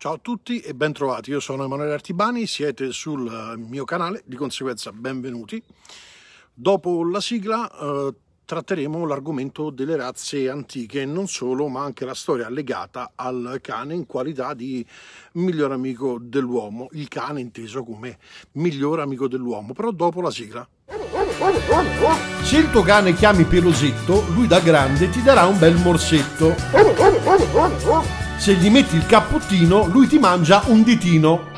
Ciao a tutti e bentrovati, io sono Emanuele Artibani, siete sul eh, mio canale, di conseguenza benvenuti. Dopo la sigla eh, tratteremo l'argomento delle razze antiche, non solo, ma anche la storia legata al cane in qualità di miglior amico dell'uomo, il cane inteso come miglior amico dell'uomo, però dopo la sigla. Se il tuo cane chiami Pelosetto, lui da grande ti darà un bel morsetto se gli metti il cappottino, lui ti mangia un ditino.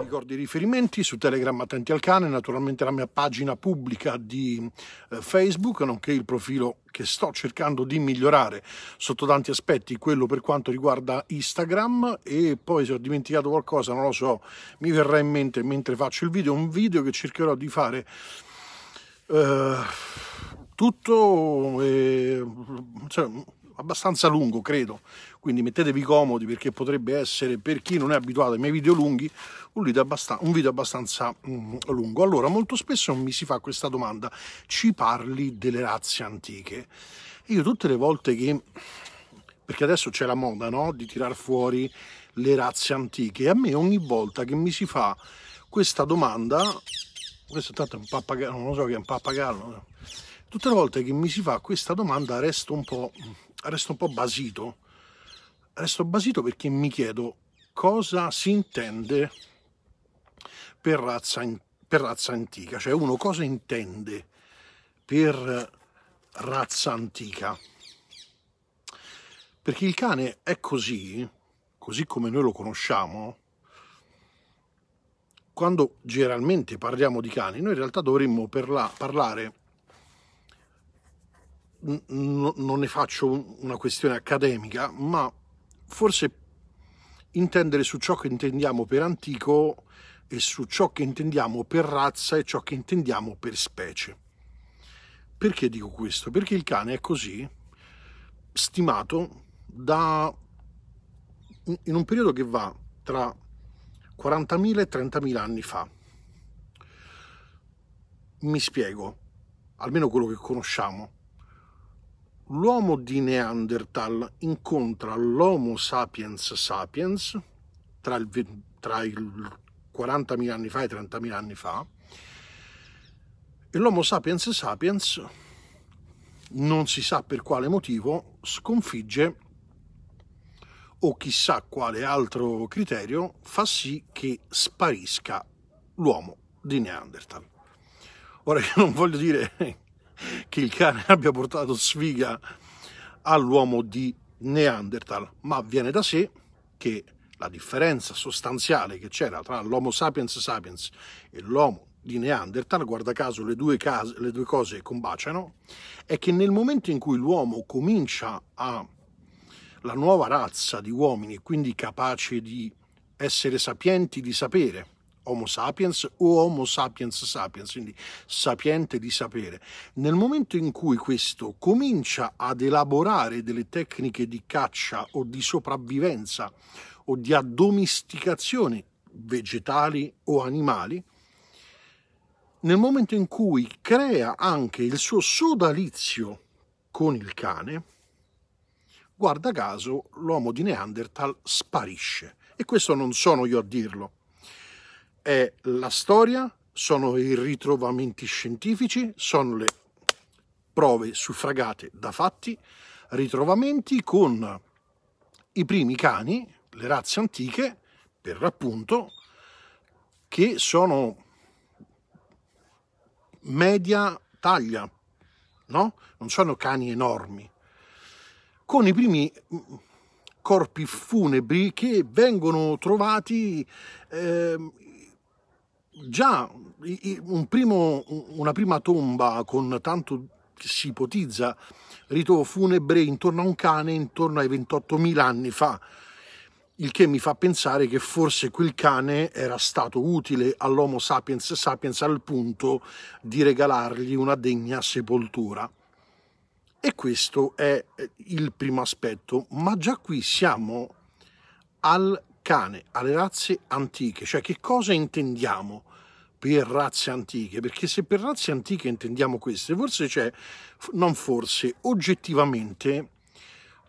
Ricordi i riferimenti su Telegram Attenti al Cane, naturalmente la mia pagina pubblica di eh, Facebook, nonché il profilo che sto cercando di migliorare sotto tanti aspetti, quello per quanto riguarda Instagram e poi se ho dimenticato qualcosa, non lo so, mi verrà in mente mentre faccio il video, un video che cercherò di fare... Uh, tutto eh, cioè, abbastanza lungo, credo. Quindi mettetevi comodi perché potrebbe essere, per chi non è abituato ai miei video lunghi, un video, abbast un video abbastanza mm, lungo. Allora, molto spesso mi si fa questa domanda, ci parli delle razze antiche? io tutte le volte che... Perché adesso c'è la moda, no? Di tirar fuori le razze antiche. a me ogni volta che mi si fa questa domanda... Questo tanto è un pappagallo, non lo so che è un pappagallo. Tutte le volte che mi si fa questa domanda resto un po' resto un po' basito, resto basito perché mi chiedo cosa si intende per razza, per razza antica, cioè uno cosa intende per razza antica. Perché il cane è così, così come noi lo conosciamo, quando generalmente parliamo di cani, noi in realtà dovremmo parla parlare non ne faccio una questione accademica, ma forse intendere su ciò che intendiamo per antico e su ciò che intendiamo per razza e ciò che intendiamo per specie. Perché dico questo? Perché il cane è così stimato da in un periodo che va tra 40.000 e 30.000 anni fa. Mi spiego, almeno quello che conosciamo l'uomo di Neanderthal incontra l'Homo sapiens sapiens tra il, tra il 40.000 anni fa e 30.000 anni fa e l'Homo sapiens sapiens non si sa per quale motivo sconfigge o chissà quale altro criterio fa sì che sparisca l'uomo di Neanderthal. Ora io non voglio dire che il cane abbia portato sfiga all'uomo di Neanderthal, ma viene da sé che la differenza sostanziale che c'era tra l'Homo sapiens sapiens e l'uomo di Neanderthal, guarda caso le due, case, le due cose combaciano, è che nel momento in cui l'uomo comincia a la nuova razza di uomini, quindi capace di essere sapienti, di sapere, Homo sapiens o Homo sapiens sapiens, quindi sapiente di sapere. Nel momento in cui questo comincia ad elaborare delle tecniche di caccia o di sopravvivenza o di addomesticazione vegetali o animali, nel momento in cui crea anche il suo sodalizio con il cane, guarda caso l'uomo di Neanderthal sparisce. E questo non sono io a dirlo, è la storia, sono i ritrovamenti scientifici, sono le prove suffragate da fatti, ritrovamenti con i primi cani, le razze antiche, per l'appunto, che sono media taglia, no? Non sono cani enormi. Con i primi mm, corpi funebri che vengono trovati ehm, già un primo, una prima tomba con tanto si ipotizza rito funebre intorno a un cane intorno ai 28.000 anni fa, il che mi fa pensare che forse quel cane era stato utile all'Homo sapiens sapiens al punto di regalargli una degna sepoltura. E questo è il primo aspetto, ma già qui siamo al cane alle razze antiche, cioè che cosa intendiamo per razze antiche? Perché se per razze antiche intendiamo queste, forse c'è, non forse, oggettivamente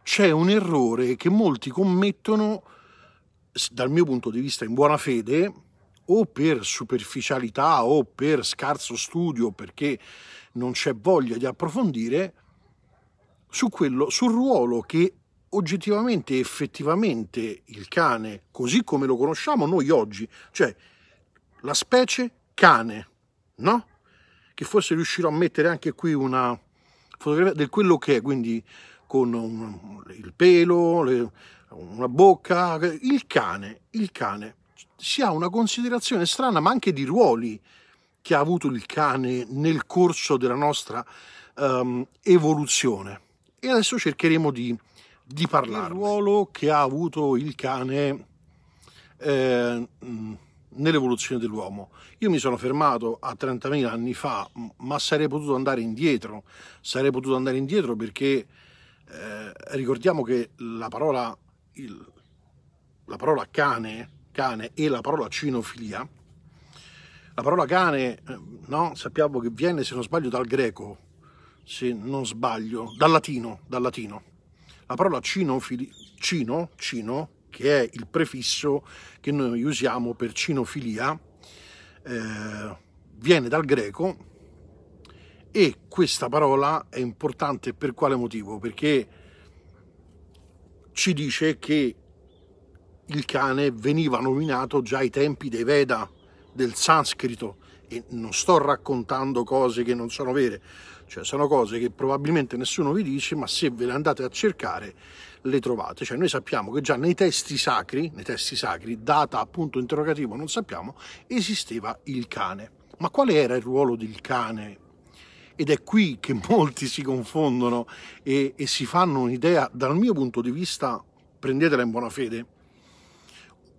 c'è un errore che molti commettono, dal mio punto di vista in buona fede, o per superficialità o per scarso studio, perché non c'è voglia di approfondire, su quello, sul ruolo che oggettivamente, effettivamente il cane, così come lo conosciamo noi oggi, cioè la specie cane, no? Che forse riuscirò a mettere anche qui una fotografia del quello che è, quindi con un, il pelo, le, una bocca, il cane, il cane. Si ha una considerazione strana, ma anche di ruoli che ha avuto il cane nel corso della nostra um, evoluzione. E adesso cercheremo di di parlare. Il ruolo che ha avuto il cane eh, nell'evoluzione dell'uomo. Io mi sono fermato a 30.000 anni fa, ma sarei potuto andare indietro. Sarei potuto andare indietro perché eh, ricordiamo che la parola, il, la parola cane, cane, e la parola cinofilia, la parola cane, eh, no? sappiamo che viene, se non sbaglio, dal greco, se non sbaglio, dal latino, dal latino la parola cinofili, cino, cino, che è il prefisso che noi usiamo per cinofilia, eh, viene dal greco e questa parola è importante per quale motivo? Perché ci dice che il cane veniva nominato già ai tempi dei Veda, del sanscrito, e non sto raccontando cose che non sono vere, cioè, sono cose che probabilmente nessuno vi dice, ma se ve le andate a cercare le trovate. Cioè, noi sappiamo che già nei testi sacri, nei testi sacri, data appunto interrogativo non sappiamo, esisteva il cane. Ma qual era il ruolo del cane ed è qui che molti si confondono e, e si fanno un'idea, dal mio punto di vista, prendetela in buona fede,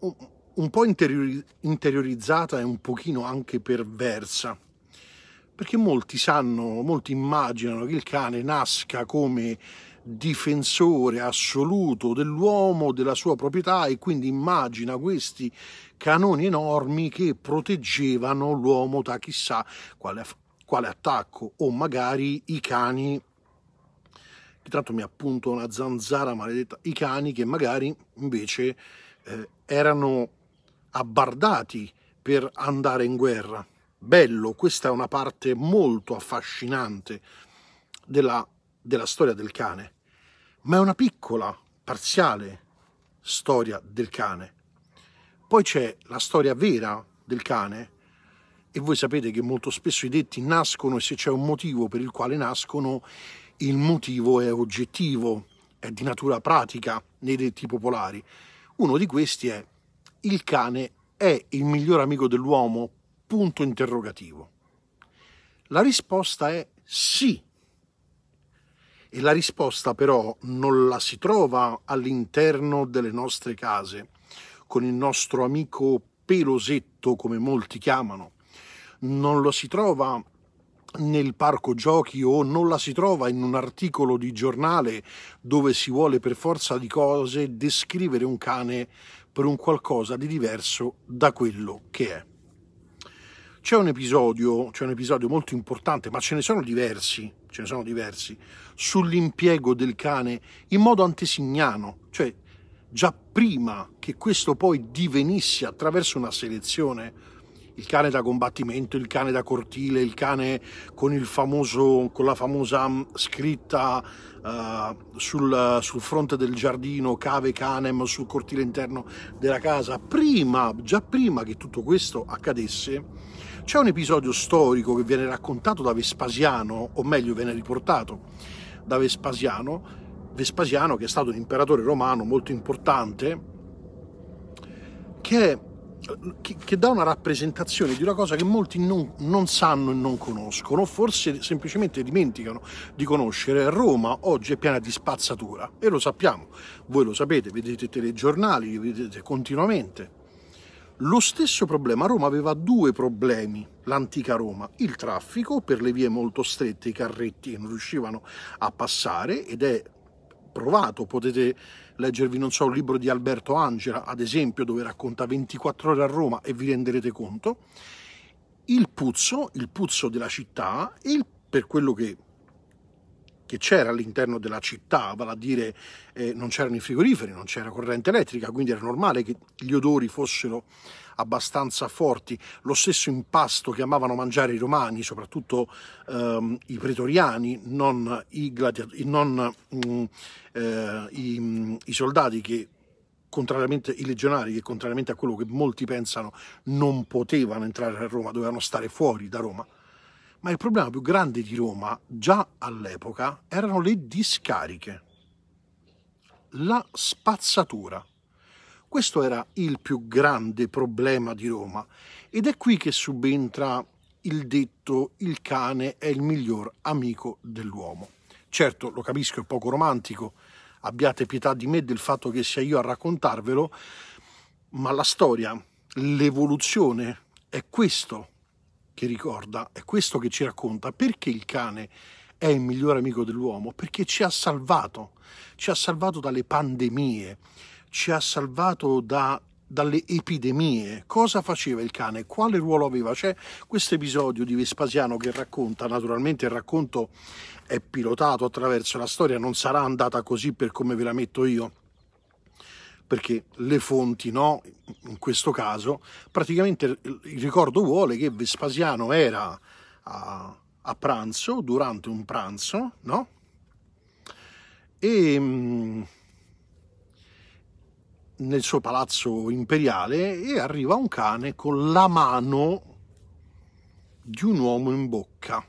un, un po' interiorizzata e un pochino anche perversa perché molti sanno, molti immaginano che il cane nasca come difensore assoluto dell'uomo, della sua proprietà e quindi immagina questi canoni enormi che proteggevano l'uomo da chissà quale, quale attacco o magari i cani che tanto mi appunto una zanzara maledetta, i cani che magari invece eh, erano abbardati per andare in guerra bello, questa è una parte molto affascinante della, della storia del cane, ma è una piccola, parziale storia del cane. Poi c'è la storia vera del cane e voi sapete che molto spesso i detti nascono e se c'è un motivo per il quale nascono, il motivo è oggettivo, è di natura pratica nei detti popolari. Uno di questi è il cane è il miglior amico dell'uomo punto interrogativo? La risposta è sì. E la risposta però non la si trova all'interno delle nostre case, con il nostro amico pelosetto, come molti chiamano. Non lo si trova nel parco giochi o non la si trova in un articolo di giornale dove si vuole per forza di cose descrivere un cane per un qualcosa di diverso da quello che è. C'è un, episodio, c'è un episodio molto importante, ma ce ne sono diversi, ce ne sono diversi, sull'impiego del cane in modo antesignano, cioè già prima che questo poi divenisse attraverso una selezione il cane da combattimento, il cane da cortile, il cane con, il famoso, con la famosa mm, scritta uh, sul, sul, fronte del giardino, cave canem, sul cortile interno della casa. Prima, già prima che tutto questo accadesse, c'è un episodio storico che viene raccontato da Vespasiano, o meglio viene riportato da Vespasiano, Vespasiano che è stato un imperatore romano molto importante, che, che, che dà una rappresentazione di una cosa che molti non, non sanno e non conoscono, o forse semplicemente dimenticano di conoscere. Roma oggi è piena di spazzatura e lo sappiamo, voi lo sapete, vedete i telegiornali, li vedete continuamente lo stesso problema, Roma aveva due problemi, l'antica Roma, il traffico per le vie molto strette, i carretti che non riuscivano a passare ed è provato, potete leggervi, non so, un libro di Alberto Angela, ad esempio, dove racconta 24 ore a Roma e vi renderete conto, il puzzo, il puzzo della città e il, per quello che che c'era all'interno della città, vale a dire eh, non c'erano i frigoriferi, non c'era corrente elettrica, quindi era normale che gli odori fossero abbastanza forti. Lo stesso impasto che amavano mangiare i romani, soprattutto ehm, i pretoriani, non, i, non mh, mm, eh, i, mm, i soldati che contrariamente ai legionari che contrariamente a quello che molti pensano non potevano entrare a Roma, dovevano stare fuori da Roma ma il problema più grande di Roma già all'epoca erano le discariche, la spazzatura. Questo era il più grande problema di Roma ed è qui che subentra il detto il cane è il miglior amico dell'uomo. Certo, lo capisco, è poco romantico, abbiate pietà di me del fatto che sia io a raccontarvelo, ma la storia, l'evoluzione è questo che ricorda, è questo che ci racconta perché il cane è il migliore amico dell'uomo, perché ci ha salvato, ci ha salvato dalle pandemie, ci ha salvato da, dalle epidemie. Cosa faceva il cane? Quale ruolo aveva? C'è questo episodio di Vespasiano che racconta, naturalmente il racconto è pilotato attraverso la storia, non sarà andata così per come ve la metto io perché le fonti no, in questo caso, praticamente il ricordo vuole che Vespasiano era a, a pranzo, durante un pranzo, no? E ehm, nel suo palazzo imperiale e arriva un cane con la mano di un uomo in bocca.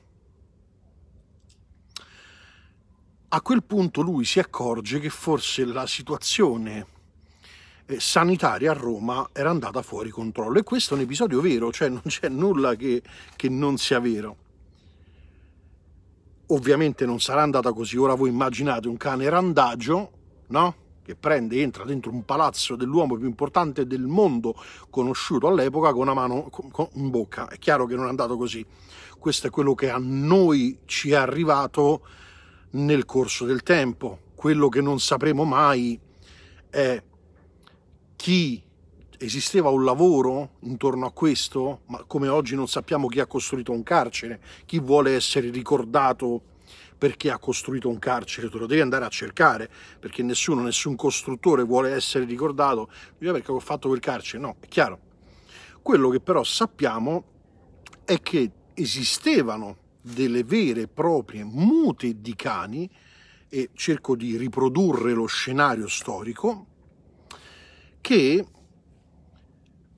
A quel punto lui si accorge che forse la situazione eh, sanitaria a Roma era andata fuori controllo. E questo è un episodio vero, cioè non c'è nulla che, che non sia vero. Ovviamente non sarà andata così. Ora voi immaginate un cane randagio, no? che prende entra dentro un palazzo dell'uomo più importante del mondo conosciuto all'epoca con una mano in bocca. È chiaro che non è andato così. Questo è quello che a noi ci è arrivato nel corso del tempo. Quello che non sapremo mai è chi esisteva un lavoro intorno a questo, ma come oggi non sappiamo chi ha costruito un carcere, chi vuole essere ricordato perché ha costruito un carcere, te lo devi andare a cercare, perché nessuno, nessun costruttore vuole essere ricordato perché ho fatto quel carcere, no, è chiaro. Quello che però sappiamo è che esistevano delle vere e proprie mute di cani e cerco di riprodurre lo scenario storico che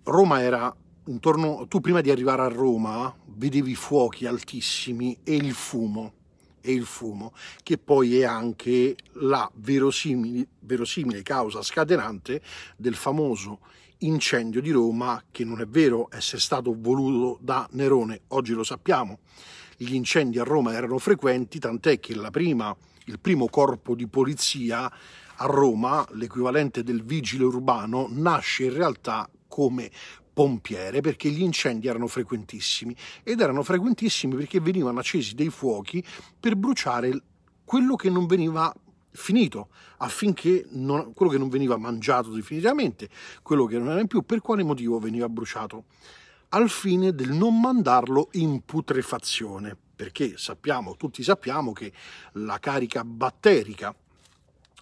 Roma era intorno, tu prima di arrivare a Roma vedevi fuochi altissimi e il fumo, e il fumo che poi è anche la verosimile, verosimile causa scatenante del famoso incendio di Roma che non è vero essere stato voluto da Nerone, oggi lo sappiamo. Gli incendi a Roma erano frequenti, tant'è che prima, il primo corpo di polizia a Roma, l'equivalente del vigile urbano, nasce in realtà come pompiere perché gli incendi erano frequentissimi ed erano frequentissimi perché venivano accesi dei fuochi per bruciare quello che non veniva finito affinché non, quello che non veniva mangiato definitivamente, quello che non era in più, per quale motivo veniva bruciato? Al fine del non mandarlo in putrefazione, perché sappiamo, tutti sappiamo che la carica batterica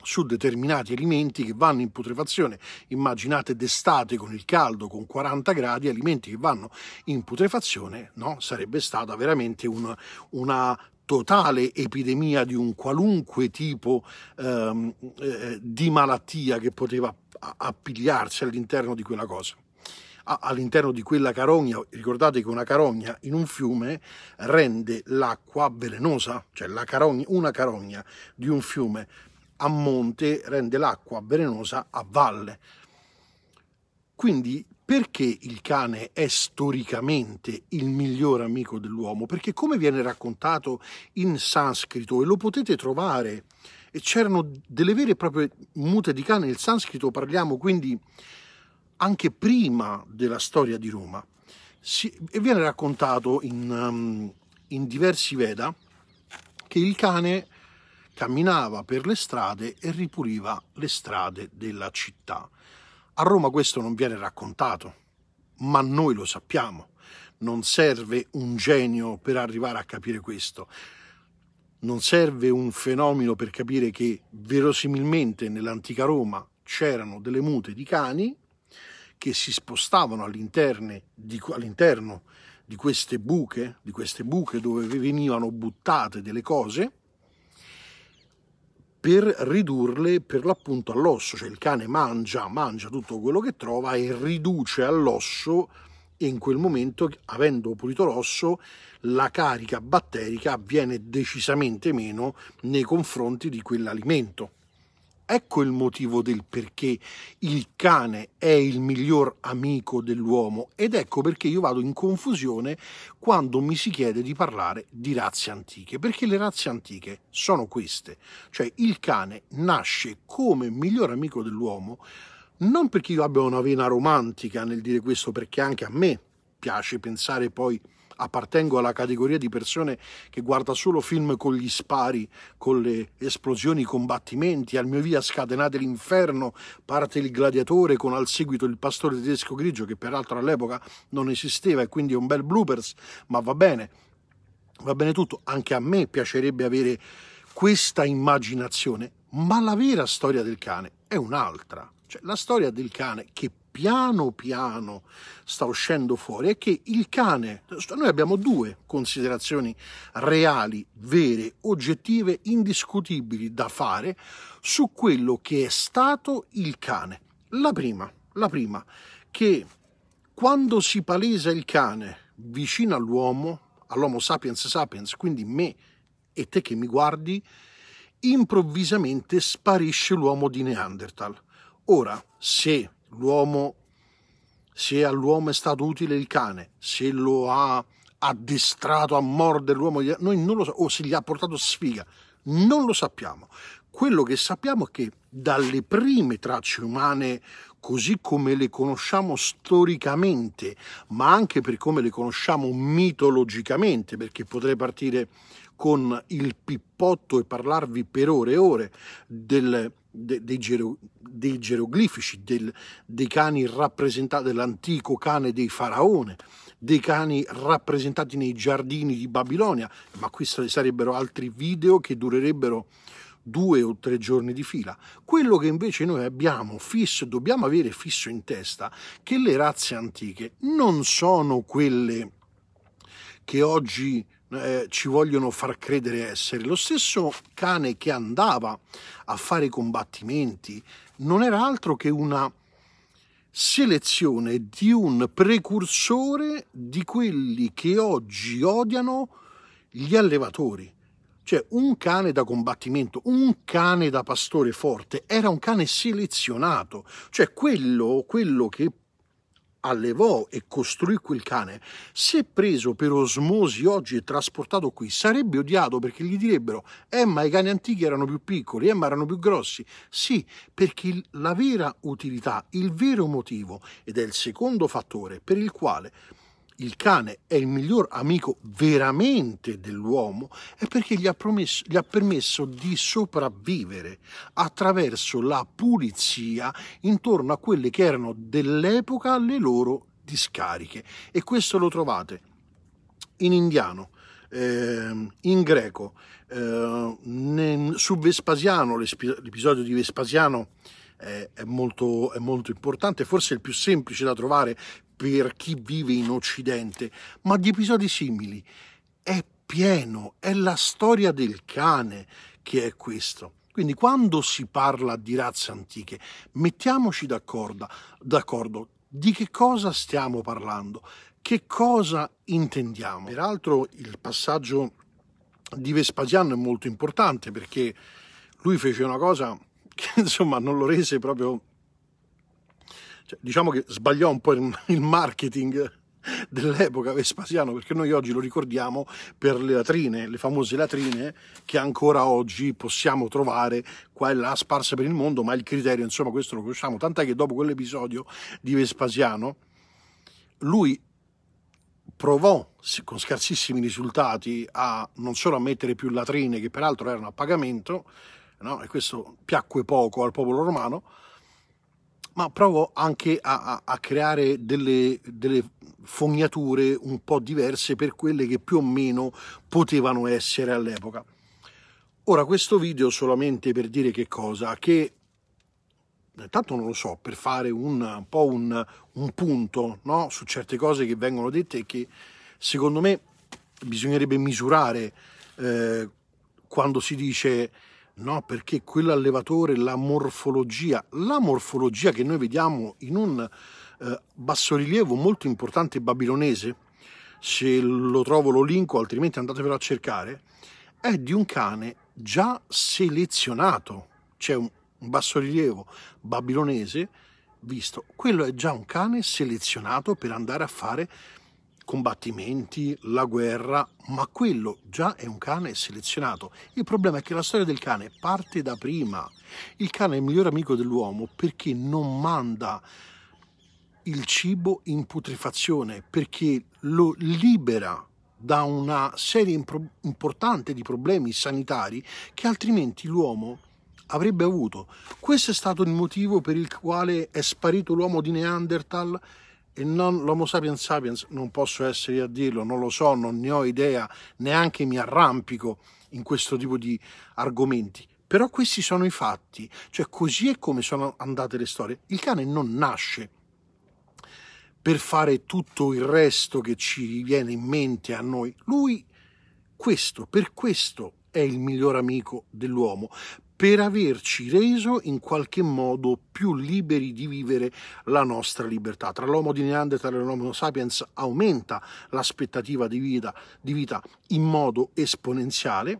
su determinati alimenti che vanno in putrefazione. Immaginate d'estate con il caldo, con 40 gradi, alimenti che vanno in putrefazione, no? sarebbe stata veramente un, una totale epidemia di un qualunque tipo ehm, eh, di malattia che poteva appigliarsi all'interno di quella cosa all'interno di quella carogna, ricordate che una carogna in un fiume rende l'acqua velenosa, cioè la carogna, una carogna di un fiume a monte rende l'acqua velenosa a valle. Quindi perché il cane è storicamente il miglior amico dell'uomo? Perché come viene raccontato in sanscrito, e lo potete trovare, e c'erano delle vere e proprie mute di cane, nel sanscrito parliamo quindi anche prima della storia di Roma, si, e viene raccontato in, um, in diversi Veda che il cane camminava per le strade e ripuliva le strade della città. A Roma questo non viene raccontato, ma noi lo sappiamo. Non serve un genio per arrivare a capire questo. Non serve un fenomeno per capire che verosimilmente nell'antica Roma c'erano delle mute di cani che si spostavano all'interno di, all di queste buche, di queste buche dove venivano buttate delle cose per ridurle per l'appunto all'osso, cioè il cane mangia, mangia tutto quello che trova e riduce all'osso e in quel momento, avendo pulito l'osso, la carica batterica avviene decisamente meno nei confronti di quell'alimento. Ecco il motivo del perché il cane è il miglior amico dell'uomo ed ecco perché io vado in confusione quando mi si chiede di parlare di razze antiche, perché le razze antiche sono queste, cioè il cane nasce come miglior amico dell'uomo non perché io abbia una vena romantica nel dire questo, perché anche a me piace pensare poi appartengo alla categoria di persone che guarda solo film con gli spari, con le esplosioni, i combattimenti, al mio via scatenate l'inferno, parte il gladiatore con al seguito il pastore tedesco grigio che peraltro all'epoca non esisteva e quindi è un bel bloopers, ma va bene, va bene tutto, anche a me piacerebbe avere questa immaginazione, ma la vera storia del cane è un'altra. Cioè, la storia del cane, che piano piano sta uscendo fuori è che il cane, noi abbiamo due considerazioni reali, vere, oggettive, indiscutibili da fare su quello che è stato il cane. La prima, la prima, che quando si palesa il cane vicino all'uomo, all'Homo sapiens sapiens, quindi me e te che mi guardi, improvvisamente sparisce l'uomo di Neanderthal. Ora, se L'uomo, se all'uomo è stato utile il cane, se lo ha addestrato a mordere l'uomo, noi non lo sappiamo, o se gli ha portato sfiga, non lo sappiamo. Quello che sappiamo è che dalle prime tracce umane, così come le conosciamo storicamente, ma anche per come le conosciamo mitologicamente, perché potrei partire con il pippotto e parlarvi per ore e ore del de, dei, gero, dei, geroglifici, del, dei cani rappresentati, dell'antico cane dei faraone, dei cani rappresentati nei giardini di Babilonia, ma questi sarebbero altri video che durerebbero due o tre giorni di fila. Quello che invece noi abbiamo fisso, dobbiamo avere fisso in testa, che le razze antiche non sono quelle che oggi eh, ci vogliono far credere essere. Lo stesso cane che andava a fare i combattimenti non era altro che una selezione di un precursore di quelli che oggi odiano gli allevatori. Cioè un cane da combattimento, un cane da pastore forte, era un cane selezionato, cioè quello, quello che allevò e costruì quel cane, se preso per osmosi oggi e trasportato qui, sarebbe odiato perché gli direbbero eh ma i cani antichi erano più piccoli, eh ma erano più grossi. Sì, perché la vera utilità, il vero motivo, ed è il secondo fattore per il quale il cane è il miglior amico veramente dell'uomo è perché gli ha, promesso, gli ha, permesso di sopravvivere attraverso la pulizia intorno a quelle che erano dell'epoca le loro discariche. E questo lo trovate in indiano, ehm, in greco, eh, su Vespasiano, l'episodio di Vespasiano è molto, è molto, importante, forse il più semplice da trovare per chi vive in Occidente, ma di episodi simili. È pieno, è la storia del cane che è questo. Quindi quando si parla di razze antiche, mettiamoci d'accordo, di che cosa stiamo parlando, che cosa intendiamo. Peraltro il passaggio di Vespasiano è molto importante perché lui fece una cosa che insomma non lo rese proprio cioè, diciamo che sbagliò un po' il marketing dell'epoca Vespasiano, perché noi oggi lo ricordiamo per le latrine, le famose latrine che ancora oggi possiamo trovare qua e là sparse per il mondo, ma il criterio, insomma, questo lo conosciamo, tant'è che dopo quell'episodio di Vespasiano lui provò con scarsissimi risultati a non solo a mettere più latrine che peraltro erano a pagamento, no? e questo piacque poco al popolo romano, ma provo anche a, a, a creare delle, delle fognature un po' diverse per quelle che più o meno potevano essere all'epoca. Ora, questo video solamente per dire che cosa? Che eh, Tanto non lo so, per fare un, un po' un, un punto no? su certe cose che vengono dette e che secondo me bisognerebbe misurare eh, quando si dice No, perché quell'allevatore, la morfologia, la morfologia che noi vediamo in un eh, bassorilievo molto importante babilonese, se lo trovo lo linko, altrimenti andatevelo a cercare, è di un cane già selezionato. C'è un, un bassorilievo babilonese visto, quello è già un cane selezionato per andare a fare combattimenti, la guerra, ma quello già è un cane selezionato. Il problema è che la storia del cane parte da prima. Il cane è il miglior amico dell'uomo perché non manda il cibo in putrefazione, perché lo libera da una serie importante di problemi sanitari che altrimenti l'uomo avrebbe avuto. Questo è stato il motivo per il quale è sparito l'uomo di Neanderthal e non, l'Homo sapiens sapiens non posso essere a dirlo, non lo so, non ne ho idea, neanche mi arrampico in questo tipo di argomenti. Però questi sono i fatti, cioè così è come sono andate le storie. Il cane non nasce per fare tutto il resto che ci viene in mente a noi. Lui, questo, per questo è il miglior amico dell'uomo, per averci reso in qualche modo più liberi di vivere la nostra libertà. Tra l'uomo di Neanderthal e l'uomo sapiens aumenta l'aspettativa di vita, di vita in modo esponenziale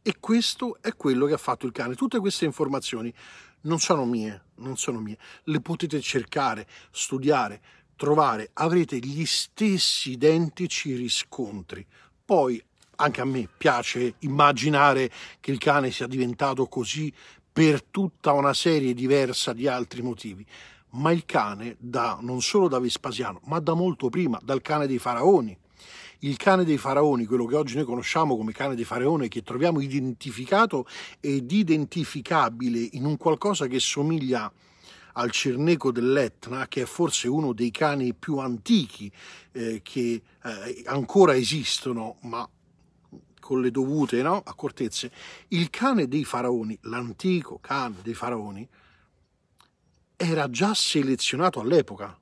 e questo è quello che ha fatto il cane. Tutte queste informazioni non sono mie, non sono mie. Le potete cercare, studiare, trovare, avrete gli stessi identici riscontri. Poi anche a me piace immaginare che il cane sia diventato così per tutta una serie diversa di altri motivi. Ma il cane, da, non solo da Vespasiano, ma da molto prima, dal cane dei faraoni, il cane dei faraoni, quello che oggi noi conosciamo come cane dei faraoni, che troviamo identificato ed identificabile in un qualcosa che somiglia al Cerneco dell'Etna, che è forse uno dei cani più antichi eh, che eh, ancora esistono, ma con le dovute no? accortezze, il cane dei faraoni, l'antico cane dei faraoni, era già selezionato all'epoca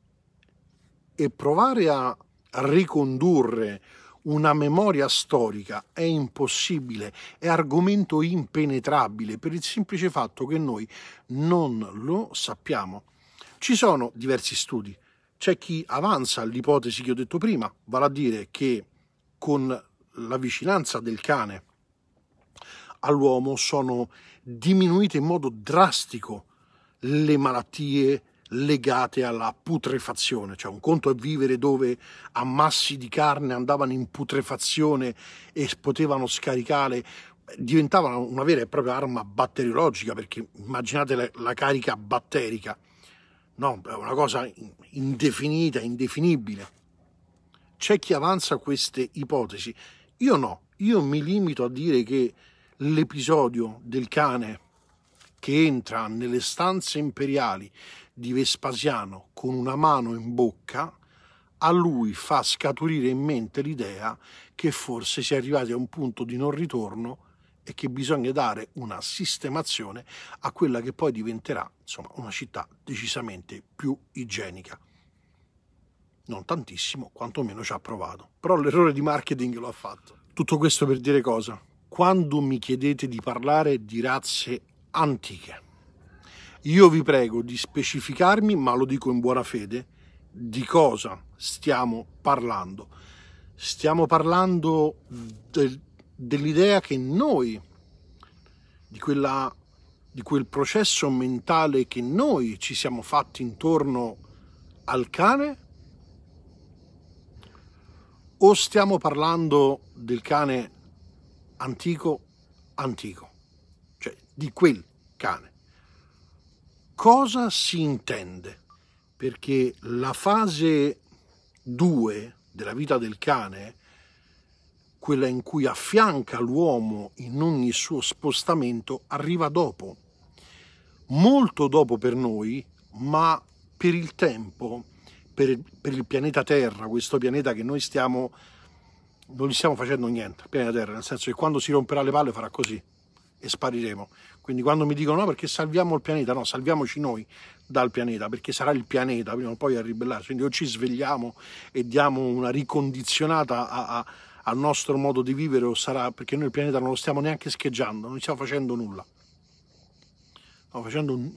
e provare a ricondurre una memoria storica è impossibile, è argomento impenetrabile per il semplice fatto che noi non lo sappiamo. Ci sono diversi studi, c'è chi avanza l'ipotesi che ho detto prima, vale a dire che con la vicinanza del cane all'uomo sono diminuite in modo drastico le malattie legate alla putrefazione, cioè un conto è vivere dove ammassi di carne andavano in putrefazione e potevano scaricare, diventavano una vera e propria arma batteriologica, perché immaginate la, la carica batterica, no, è una cosa indefinita, indefinibile. C'è chi avanza queste ipotesi io no, io mi limito a dire che l'episodio del cane che entra nelle stanze imperiali di Vespasiano con una mano in bocca, a lui fa scaturire in mente l'idea che forse si è arrivati a un punto di non ritorno e che bisogna dare una sistemazione a quella che poi diventerà insomma, una città decisamente più igienica non tantissimo, quantomeno ci ha provato. Però l'errore di marketing lo ha fatto. Tutto questo per dire cosa? Quando mi chiedete di parlare di razze antiche, io vi prego di specificarmi, ma lo dico in buona fede, di cosa stiamo parlando. Stiamo parlando del, dell'idea che noi, di, quella, di quel processo mentale che noi ci siamo fatti intorno al cane o stiamo parlando del cane antico antico, cioè di quel cane. Cosa si intende? Perché la fase 2 della vita del cane, quella in cui affianca l'uomo in ogni suo spostamento, arriva dopo, molto dopo per noi, ma per il tempo per il, per il pianeta Terra, questo pianeta che noi stiamo, non gli stiamo facendo niente, il pianeta Terra, nel senso che quando si romperà le palle farà così e spariremo. Quindi quando mi dicono no perché salviamo il pianeta, no, salviamoci noi dal pianeta, perché sarà il pianeta prima o poi a ribellarsi. Quindi o ci svegliamo e diamo una ricondizionata a, a, al nostro modo di vivere o sarà perché noi il pianeta non lo stiamo neanche scheggiando, non stiamo facendo nulla. Stiamo facendo un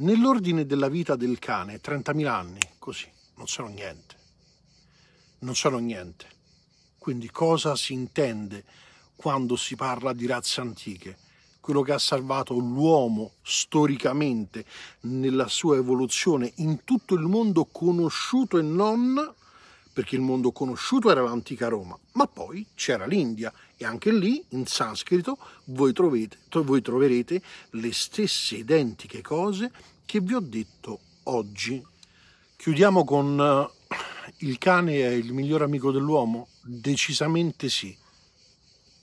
Nell'ordine della vita del cane, 30.000 anni, così, non sono niente. Non sono niente. Quindi cosa si intende quando si parla di razze antiche? Quello che ha salvato l'uomo storicamente nella sua evoluzione in tutto il mondo conosciuto e non perché il mondo conosciuto era l'antica Roma, ma poi c'era l'India e anche lì in sanscrito voi, trovete, voi troverete le stesse identiche cose che vi ho detto oggi. Chiudiamo con eh, il cane è il miglior amico dell'uomo? Decisamente sì,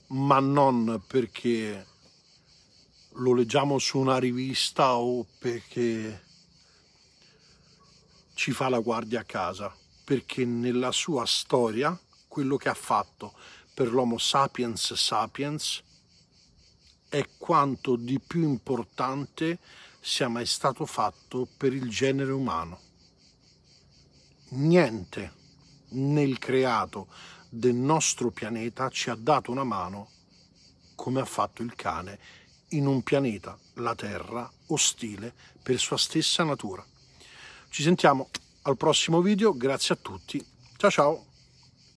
ma non perché lo leggiamo su una rivista o perché ci fa la guardia a casa perché nella sua storia quello che ha fatto per l'Homo sapiens sapiens è quanto di più importante sia mai stato fatto per il genere umano. Niente nel creato del nostro pianeta ci ha dato una mano come ha fatto il cane in un pianeta, la Terra, ostile per sua stessa natura. Ci sentiamo al prossimo video, grazie a tutti, ciao ciao!